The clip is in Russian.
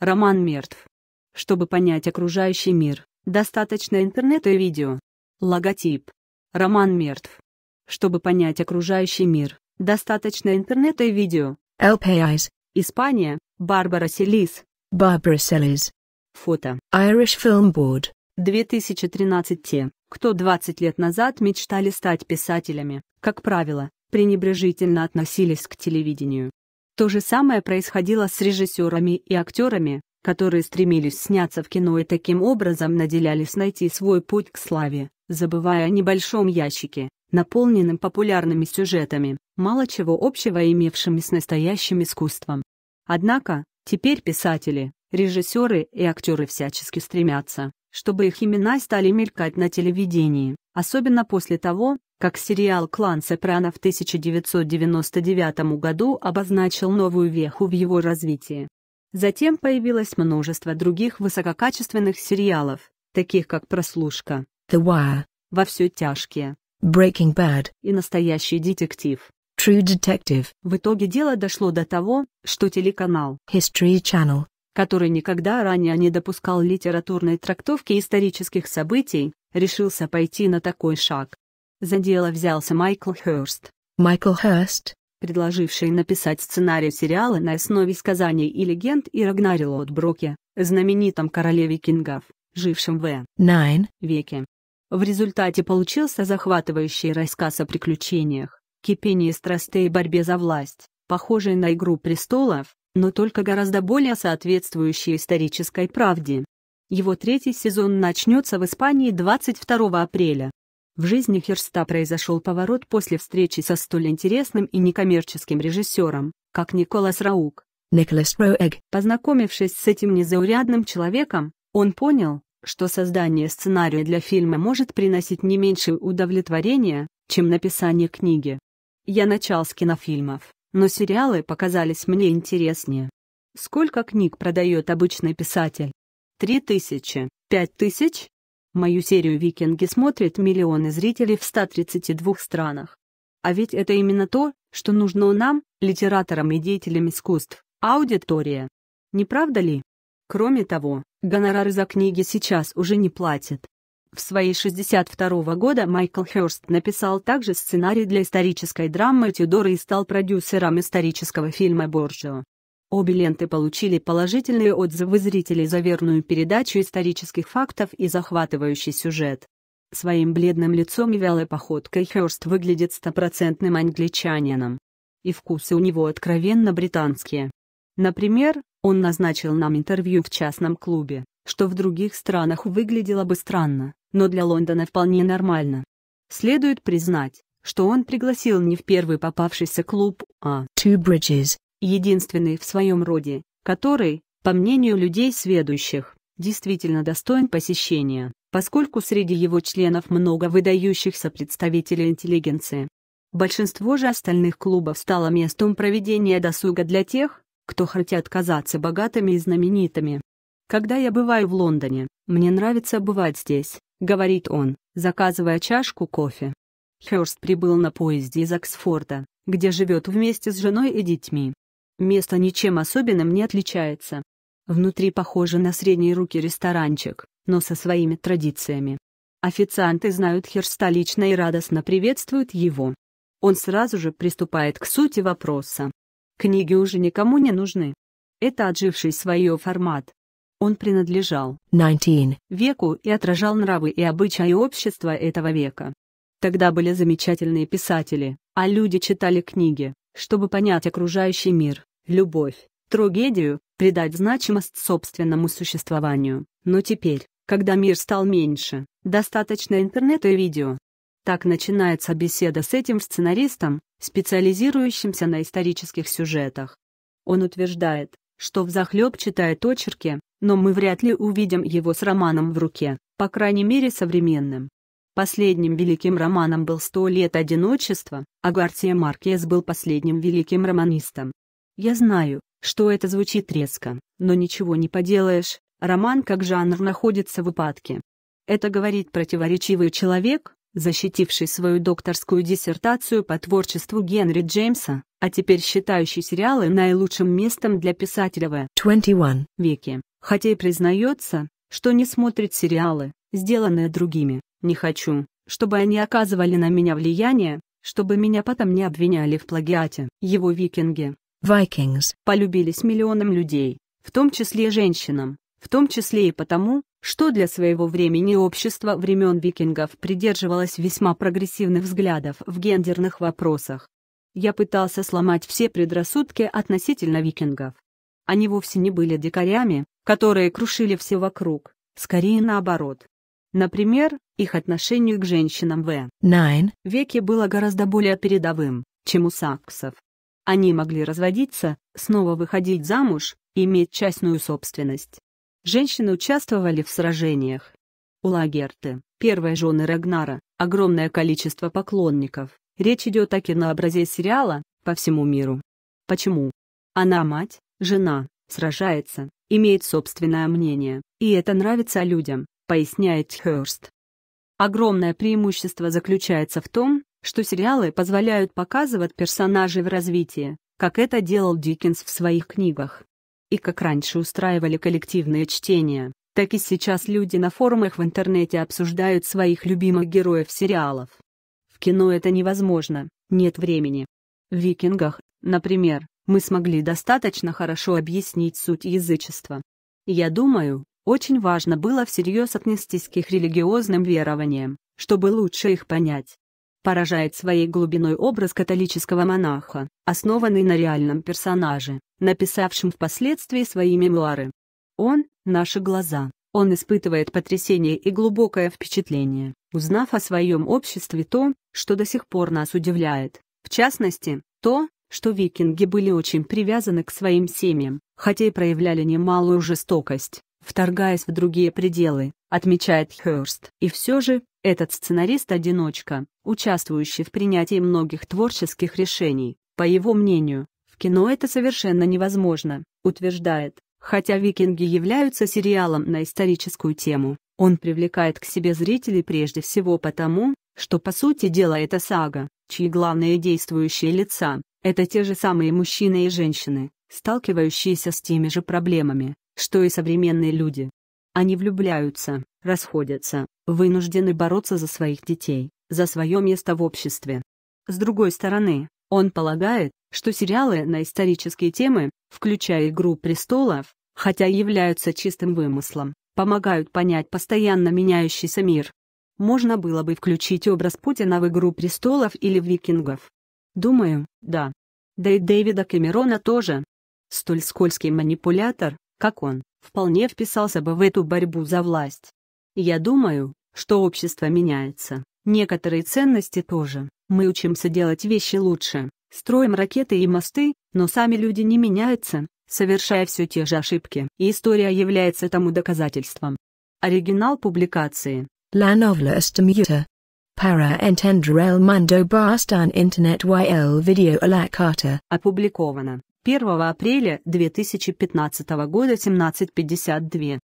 Роман мертв. Чтобы понять окружающий мир, достаточно интернета и видео. Логотип. Роман мертв. Чтобы понять окружающий мир, достаточно интернета и видео. LPIs. Испания. Барбара Селис. Барбара Селис. Фото. Irish Film Board. 2013 те, кто 20 лет назад мечтали стать писателями, как правило, пренебрежительно относились к телевидению. То же самое происходило с режиссерами и актерами, которые стремились сняться в кино и таким образом наделялись найти свой путь к славе, забывая о небольшом ящике, наполненном популярными сюжетами, мало чего общего имевшими с настоящим искусством. Однако, теперь писатели, режиссеры и актеры всячески стремятся, чтобы их имена стали мелькать на телевидении, особенно после того, как сериал «Клан Сопрано» в 1999 году обозначил новую веху в его развитии. Затем появилось множество других высококачественных сериалов, таких как «Прослушка», «The Wire», «Во все тяжкие», «Breaking Bad» и «Настоящий детектив». True Detective. В итоге дело дошло до того, что телеканал History Channel который никогда ранее не допускал литературной трактовки исторических событий, решился пойти на такой шаг. За дело взялся Майкл Хёрст. Майкл Хёрст, предложивший написать сценарий сериала на основе сказаний и легенд и Рагнари Лотброке, знаменитом короле викингов, жившем в 9 веке. В результате получился захватывающий рассказ о приключениях, кипении страстей и борьбе за власть, похожий на «Игру престолов», но только гораздо более соответствующей исторической правде. Его третий сезон начнется в Испании 22 апреля. В жизни Херста произошел поворот после встречи со столь интересным и некоммерческим режиссером, как Николас Раук. Николас Роэг. Познакомившись с этим незаурядным человеком, он понял, что создание сценария для фильма может приносить не меньшее удовлетворение, чем написание книги. Я начал с кинофильмов но сериалы показались мне интереснее. Сколько книг продает обычный писатель? Три тысячи? Пять тысяч? Мою серию «Викинги» смотрят миллионы зрителей в 132 странах. А ведь это именно то, что нужно нам, литераторам и деятелям искусств, аудитория. Не правда ли? Кроме того, гонорары за книги сейчас уже не платят. В свои 62 -го года Майкл Хёрст написал также сценарий для исторической драмы Тюдора и стал продюсером исторического фильма «Борджио». Обе ленты получили положительные отзывы зрителей за верную передачу исторических фактов и захватывающий сюжет. Своим бледным лицом и вялой походкой Хёрст выглядит стопроцентным англичанином. И вкусы у него откровенно британские. Например, он назначил нам интервью в частном клубе, что в других странах выглядело бы странно, но для Лондона вполне нормально. Следует признать, что он пригласил не в первый попавшийся клуб, а Two Bridges, единственный в своем роде, который, по мнению людей сведущих, действительно достоин посещения, поскольку среди его членов много выдающихся представителей интеллигенции. Большинство же остальных клубов стало местом проведения досуга для тех, кто хотят казаться богатыми и знаменитыми. Когда я бываю в Лондоне, мне нравится бывать здесь, говорит он, заказывая чашку кофе. Хёрст прибыл на поезде из Оксфорда, где живет вместе с женой и детьми. Место ничем особенным не отличается. Внутри похоже на средние руки ресторанчик, но со своими традициями. Официанты знают Херста лично и радостно приветствуют его. Он сразу же приступает к сути вопроса. Книги уже никому не нужны. Это отживший свое формат, он принадлежал 19. веку и отражал нравы и обычаи общества этого века. Тогда были замечательные писатели, а люди читали книги, чтобы понять окружающий мир, любовь, трагедию, придать значимость собственному существованию. Но теперь, когда мир стал меньше, достаточно интернета и видео. Так начинается беседа с этим сценаристом, специализирующимся на исторических сюжетах. Он утверждает, что в захлеб читает очерки, но мы вряд ли увидим его с романом в руке, по крайней мере современным. Последним великим романом был «Сто лет одиночества», а Гарсия Маркес был последним великим романистом. Я знаю, что это звучит резко, но ничего не поделаешь, роман как жанр находится в упадке. Это говорит противоречивый человек, защитивший свою докторскую диссертацию по творчеству Генри Джеймса, а теперь считающий сериалы наилучшим местом для писателя в 21 веке хотя и признается, что не смотрит сериалы, сделанные другими. Не хочу, чтобы они оказывали на меня влияние, чтобы меня потом не обвиняли в плагиате. Его викинги Vikings, полюбились миллионам людей, в том числе женщинам, в том числе и потому, что для своего времени общество времен викингов придерживалось весьма прогрессивных взглядов в гендерных вопросах. Я пытался сломать все предрассудки относительно викингов. Они вовсе не были дикарями, которые крушили все вокруг, скорее наоборот. Например, их отношению к женщинам в Nine. веке было гораздо более передовым, чем у саксов. Они могли разводиться, снова выходить замуж, иметь частную собственность. Женщины участвовали в сражениях. У Лагерты, первой жены Рагнара, огромное количество поклонников. Речь идет о кинообразе сериала по всему миру. Почему? Она мать, жена, сражается, имеет собственное мнение, и это нравится людям, поясняет Хёрст. Огромное преимущество заключается в том, что сериалы позволяют показывать персонажей в развитии, как это делал Диккенс в своих книгах. И как раньше устраивали коллективные чтения, так и сейчас люди на форумах в интернете обсуждают своих любимых героев сериалов. В кино это невозможно, нет времени. В «Викингах», например, мы смогли достаточно хорошо объяснить суть язычества. Я думаю, очень важно было всерьез отнестись к их религиозным верованиям, чтобы лучше их понять. Поражает своей глубиной образ католического монаха, основанный на реальном персонаже, написавшем впоследствии свои мемуары. Он – наши глаза. Он испытывает потрясение и глубокое впечатление, узнав о своем обществе то, что до сих пор нас удивляет. В частности, то, что викинги были очень привязаны к своим семьям, хотя и проявляли немалую жестокость, вторгаясь в другие пределы, отмечает Хёрст. И все же, этот сценарист-одиночка, участвующий в принятии многих творческих решений, по его мнению, в кино это совершенно невозможно, утверждает. Хотя «Викинги» являются сериалом на историческую тему, он привлекает к себе зрителей прежде всего потому, что по сути дела это сага, чьи главные действующие лица это те же самые мужчины и женщины, сталкивающиеся с теми же проблемами, что и современные люди. Они влюбляются, расходятся, вынуждены бороться за своих детей, за свое место в обществе. С другой стороны, он полагает, что сериалы на исторические темы, включая «Игру престолов», хотя являются чистым вымыслом, помогают понять постоянно меняющийся мир. Можно было бы включить образ Путина в «Игру престолов» или «Викингов», Думаю, да. Да и Дэвида Кэмерона тоже. Столь скользкий манипулятор, как он, вполне вписался бы в эту борьбу за власть. Я думаю, что общество меняется, некоторые ценности тоже. Мы учимся делать вещи лучше, строим ракеты и мосты, но сами люди не меняются, совершая все те же ошибки. И история является тому доказательством. Оригинал публикации. La novelist Para entender el mundo bastan internet yl video a la carta. Опубликовано 1 апреля 2015 года 17.52.